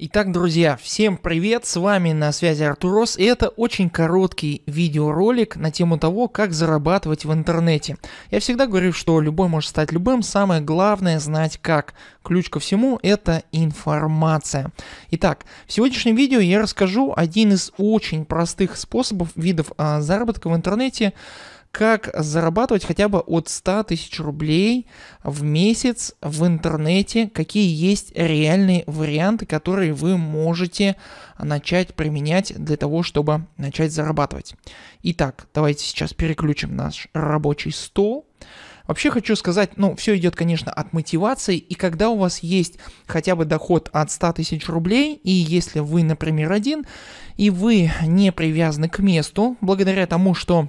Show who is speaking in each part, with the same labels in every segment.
Speaker 1: Итак, друзья, всем привет, с вами на связи Артур Рос, и это очень короткий видеоролик на тему того, как зарабатывать в интернете. Я всегда говорю, что любой может стать любым, самое главное знать как. Ключ ко всему – это информация. Итак, в сегодняшнем видео я расскажу один из очень простых способов, видов а, заработка в интернете – как зарабатывать хотя бы от 100 тысяч рублей в месяц в интернете, какие есть реальные варианты, которые вы можете начать применять для того, чтобы начать зарабатывать. Итак, давайте сейчас переключим наш рабочий стол. Вообще хочу сказать, ну, все идет, конечно, от мотивации, и когда у вас есть хотя бы доход от 100 тысяч рублей, и если вы, например, один, и вы не привязаны к месту, благодаря тому, что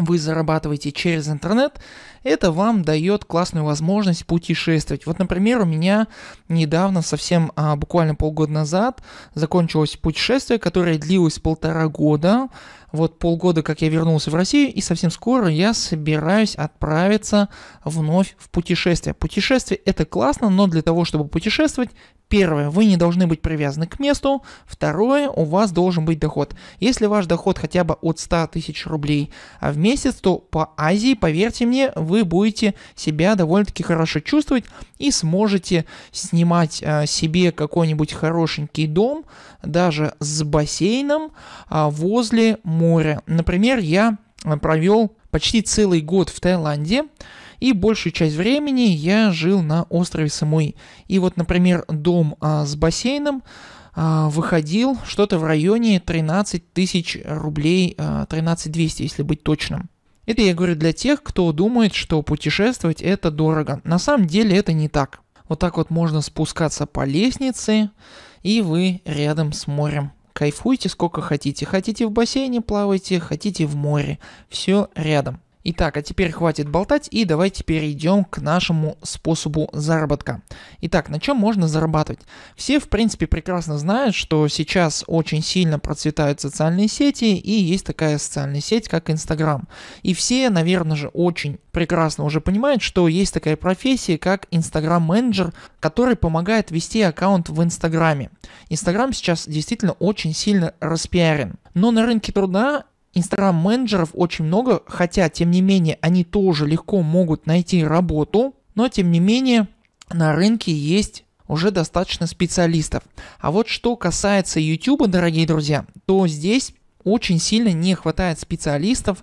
Speaker 1: вы зарабатываете через интернет, это вам дает классную возможность путешествовать. Вот, например, у меня недавно, совсем а, буквально полгода назад, закончилось путешествие, которое длилось полтора года. Вот полгода, как я вернулся в Россию, и совсем скоро я собираюсь отправиться вновь в путешествие. Путешествие это классно, но для того, чтобы путешествовать, Первое, вы не должны быть привязаны к месту. Второе, у вас должен быть доход. Если ваш доход хотя бы от 100 тысяч рублей в месяц, то по Азии, поверьте мне, вы будете себя довольно-таки хорошо чувствовать и сможете снимать а, себе какой-нибудь хорошенький дом, даже с бассейном а, возле моря. Например, я провел почти целый год в Таиланде, и большую часть времени я жил на острове Самуи. И вот, например, дом а, с бассейном а, выходил что-то в районе 13 тысяч рублей, а, 13 200, если быть точным. Это я говорю для тех, кто думает, что путешествовать это дорого. На самом деле это не так. Вот так вот можно спускаться по лестнице, и вы рядом с морем. Кайфуйте сколько хотите. Хотите в бассейне плавайте, хотите в море. Все рядом. Итак, а теперь хватит болтать и давайте перейдем к нашему способу заработка. Итак, на чем можно зарабатывать? Все, в принципе, прекрасно знают, что сейчас очень сильно процветают социальные сети и есть такая социальная сеть, как Инстаграм. И все, наверное же, очень прекрасно уже понимают, что есть такая профессия, как Инстаграм-менеджер, который помогает вести аккаунт в Инстаграме. Инстаграм сейчас действительно очень сильно распиарен. Но на рынке труда Инстаграм-менеджеров очень много, хотя, тем не менее, они тоже легко могут найти работу, но, тем не менее, на рынке есть уже достаточно специалистов. А вот что касается YouTube, дорогие друзья, то здесь очень сильно не хватает специалистов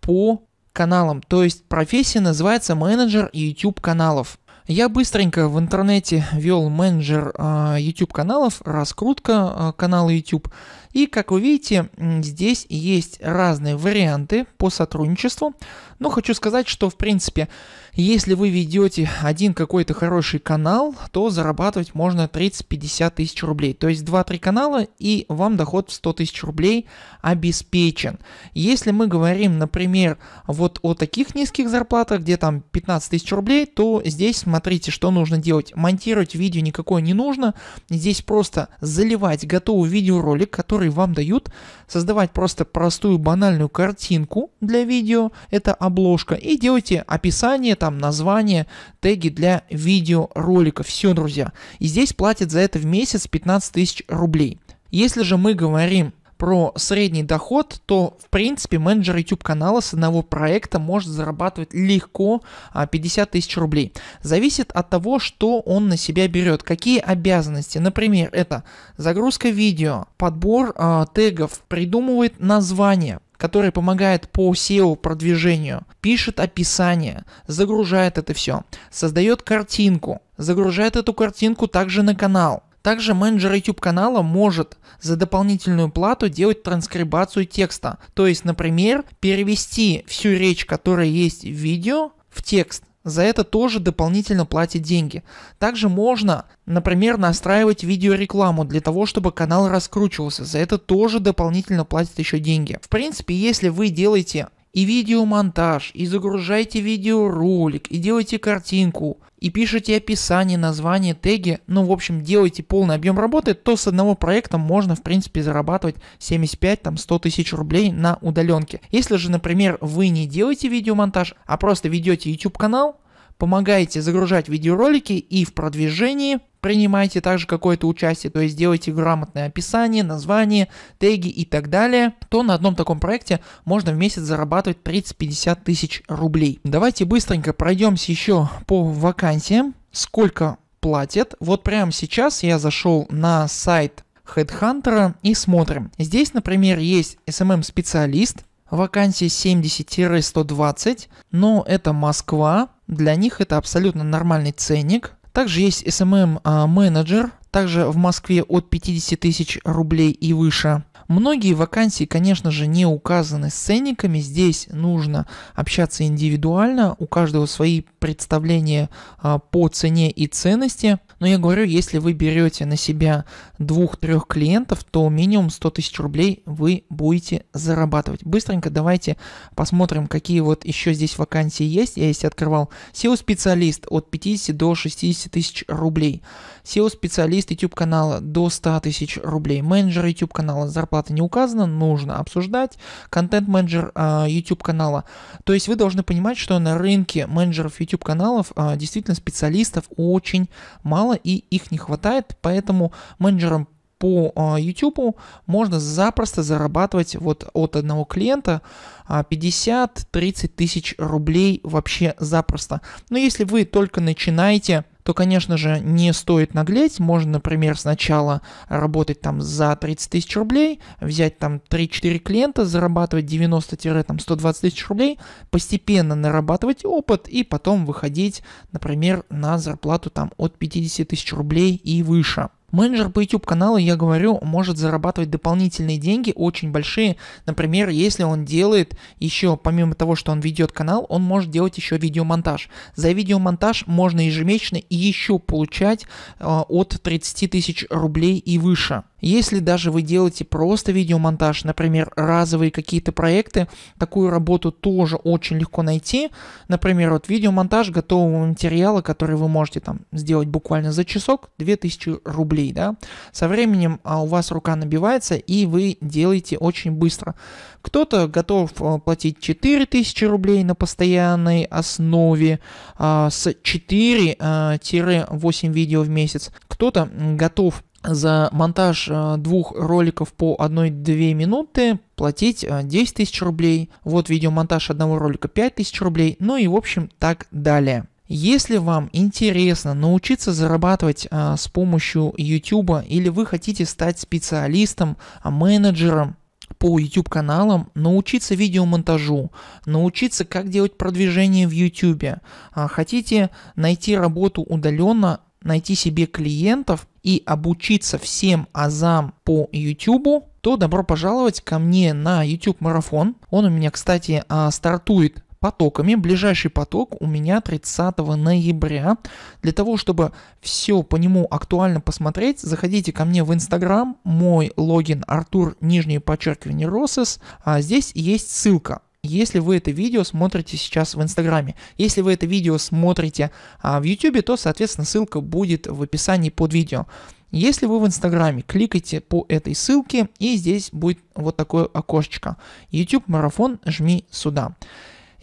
Speaker 1: по каналам. То есть профессия называется менеджер YouTube каналов. Я быстренько в интернете вел менеджер э, YouTube каналов, раскрутка э, канала YouTube. И как вы видите, здесь есть разные варианты по сотрудничеству. Но хочу сказать, что в принципе, если вы ведете один какой-то хороший канал, то зарабатывать можно 30-50 тысяч рублей. То есть 2-3 канала и вам доход в 100 тысяч рублей обеспечен. Если мы говорим, например, вот о таких низких зарплатах, где там 15 тысяч рублей, то здесь смотрите, что нужно делать. Монтировать видео никакое не нужно. Здесь просто заливать готовый видеоролик, который вам дают. Создавать просто простую банальную картинку для видео. Это обложка. И делайте описание, там название, теги для видеоролика. Все, друзья. И здесь платят за это в месяц 15 тысяч рублей. Если же мы говорим про средний доход, то в принципе менеджер YouTube канала с одного проекта может зарабатывать легко 50 а, тысяч рублей. Зависит от того, что он на себя берет, какие обязанности. Например, это загрузка видео, подбор э, тегов, придумывает название, который помогает по SEO продвижению, пишет описание, загружает это все, создает картинку, загружает эту картинку также на канал, также менеджер YouTube канала может за дополнительную плату делать транскрибацию текста. То есть, например, перевести всю речь, которая есть в видео, в текст. За это тоже дополнительно платить деньги. Также можно, например, настраивать видеорекламу для того, чтобы канал раскручивался. За это тоже дополнительно платят еще деньги. В принципе, если вы делаете и видеомонтаж, и загружаете видеоролик, и делаете картинку, и пишете описание, название, теги, ну в общем делаете полный объем работы, то с одного проекта можно в принципе зарабатывать 75-100 тысяч рублей на удаленке. Если же, например, вы не делаете видеомонтаж, а просто ведете YouTube канал, помогаете загружать видеоролики и в продвижении принимайте также какое-то участие, то есть делайте грамотное описание, название, теги и так далее, то на одном таком проекте можно в месяц зарабатывать 30-50 тысяч рублей. Давайте быстренько пройдемся еще по вакансиям, сколько платят. Вот прямо сейчас я зашел на сайт HeadHunter и смотрим. Здесь, например, есть SMM-специалист, эм вакансия 70-120, но это Москва, для них это абсолютно нормальный ценник, также есть SMM-менеджер, а, также в Москве от 50 тысяч рублей и выше. Многие вакансии, конечно же, не указаны с ценниками. Здесь нужно общаться индивидуально. У каждого свои представления а, по цене и ценности. Но я говорю, если вы берете на себя двух-трех клиентов, то минимум 100 тысяч рублей вы будете зарабатывать. Быстренько давайте посмотрим, какие вот еще здесь вакансии есть. Я здесь открывал SEO-специалист от 50 до 60 тысяч рублей. SEO-специалист YouTube канала до 100 тысяч рублей, менеджер YouTube канала, зарплата не указана, нужно обсуждать, контент-менеджер а, YouTube канала. То есть вы должны понимать, что на рынке менеджеров YouTube каналов а, действительно специалистов очень мало и их не хватает, поэтому менеджерам по а, YouTube можно запросто зарабатывать вот от одного клиента 50-30 тысяч рублей вообще запросто. Но если вы только начинаете то, конечно же, не стоит наглеть. Можно, например, сначала работать там за 30 тысяч рублей, взять там 3-4 клиента, зарабатывать 90-120 тысяч рублей, постепенно нарабатывать опыт и потом выходить, например, на зарплату там от 50 тысяч рублей и выше. Менеджер по YouTube каналу, я говорю, может зарабатывать дополнительные деньги, очень большие. Например, если он делает еще, помимо того, что он ведет канал, он может делать еще видеомонтаж. За видеомонтаж можно ежемесячно еще получать э, от 30 тысяч рублей и выше. Если даже вы делаете просто видеомонтаж, например, разовые какие-то проекты, такую работу тоже очень легко найти. Например, вот видеомонтаж готового материала, который вы можете там сделать буквально за часок, 2000 рублей рублей, да, со временем а, у вас рука набивается и вы делаете очень быстро. Кто-то готов а, платить 4000 рублей на постоянной основе а, с 4-8 а, видео в месяц. Кто-то готов за монтаж двух роликов по 1-2 минуты платить 10 тысяч рублей. Вот видеомонтаж одного ролика 5 тысяч рублей. Ну и в общем так далее. Если вам интересно научиться зарабатывать а, с помощью YouTube или вы хотите стать специалистом, а, менеджером по YouTube каналам, научиться видеомонтажу, научиться как делать продвижение в YouTube, а, хотите найти работу удаленно, найти себе клиентов и обучиться всем азам по YouTube, то добро пожаловать ко мне на YouTube марафон. Он у меня, кстати, а, стартует потоками. Ближайший поток у меня 30 ноября. Для того, чтобы все по нему актуально посмотреть, заходите ко мне в Инстаграм. Мой логин Артур, нижнее подчеркивание Росес. А здесь есть ссылка если вы это видео смотрите сейчас в Инстаграме. Если вы это видео смотрите а, в Ютубе, то, соответственно, ссылка будет в описании под видео. Если вы в Инстаграме, кликайте по этой ссылке, и здесь будет вот такое окошечко. YouTube марафон, жми сюда.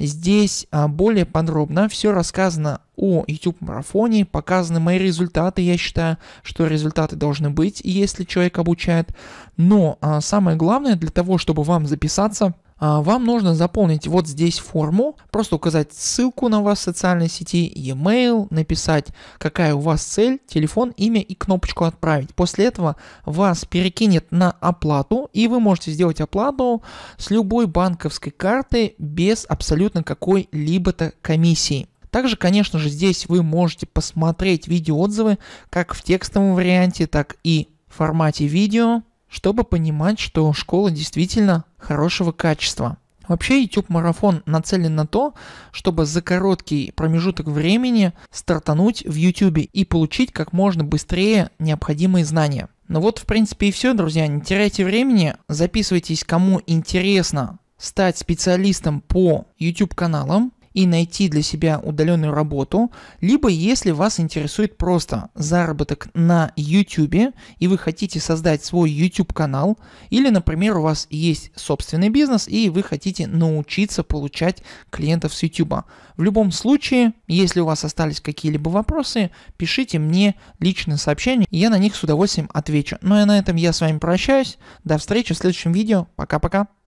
Speaker 1: Здесь а, более подробно все рассказано о YouTube-марафоне, показаны мои результаты, я считаю, что результаты должны быть, если человек обучает. Но а, самое главное для того, чтобы вам записаться – а, вам нужно заполнить вот здесь форму, просто указать ссылку на вас в социальной сети, e-mail, написать, какая у вас цель, телефон, имя и кнопочку «Отправить». После этого вас перекинет на оплату, и вы можете сделать оплату с любой банковской карты без абсолютно какой-либо комиссии. Также, конечно же, здесь вы можете посмотреть видеоотзывы как в текстовом варианте, так и в формате видео чтобы понимать, что школа действительно хорошего качества. Вообще YouTube марафон нацелен на то, чтобы за короткий промежуток времени стартануть в YouTube и получить как можно быстрее необходимые знания. Ну вот в принципе и все, друзья, не теряйте времени, записывайтесь кому интересно стать специалистом по YouTube каналам, и найти для себя удаленную работу, либо если вас интересует просто заработок на YouTube и вы хотите создать свой YouTube канал, или, например, у вас есть собственный бизнес и вы хотите научиться получать клиентов с YouTube. В любом случае, если у вас остались какие-либо вопросы, пишите мне личные сообщения, и я на них с удовольствием отвечу. Ну а на этом я с вами прощаюсь. До встречи в следующем видео. Пока-пока.